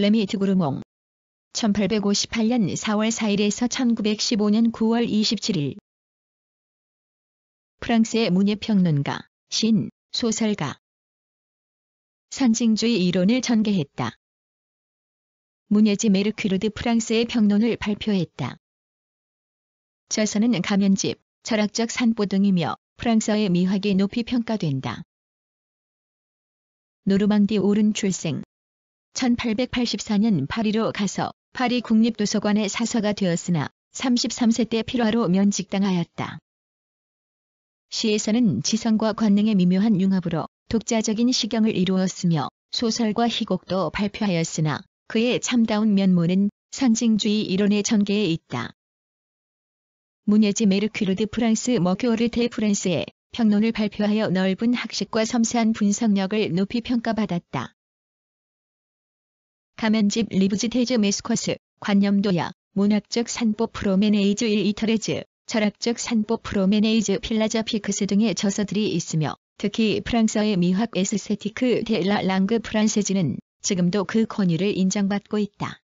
레미트구르몽 1858년 4월 4일에서 1915년 9월 27일 프랑스의 문예평론가, 신, 소설가 선징주의 이론을 전개했다. 문예지 메르큐르드 프랑스의 평론을 발표했다. 저서는 가면집, 철학적 산보 등이며 프랑스어의 미학이 높이 평가된다. 노르망디 오른 출생 1884년 파리로 가서 파리 국립도서관의 사서가 되었으나 33세 때 필화로 면직당하였다. 시에서는 지성과 관능의 미묘한 융합으로 독자적인 시경을 이루었으며 소설과 희곡도 발표하였으나 그의 참다운 면모는 상징주의 이론의 전개에 있다. 문예지 메르큐르드 프랑스 머큐어르 대 프랑스의 평론을 발표하여 넓은 학식과 섬세한 분석력을 높이 평가받았다. 가면집 리브지테즈 메스커스, 관념도야 문학적 산보 프로메네이즈 일 이터레즈, 철학적 산보 프로메네이즈 필라자 피크스 등의 저서들이 있으며 특히 프랑스의 미학 에스세티크 델라 랑그 프란세지는 지금도 그권유를 인정받고 있다.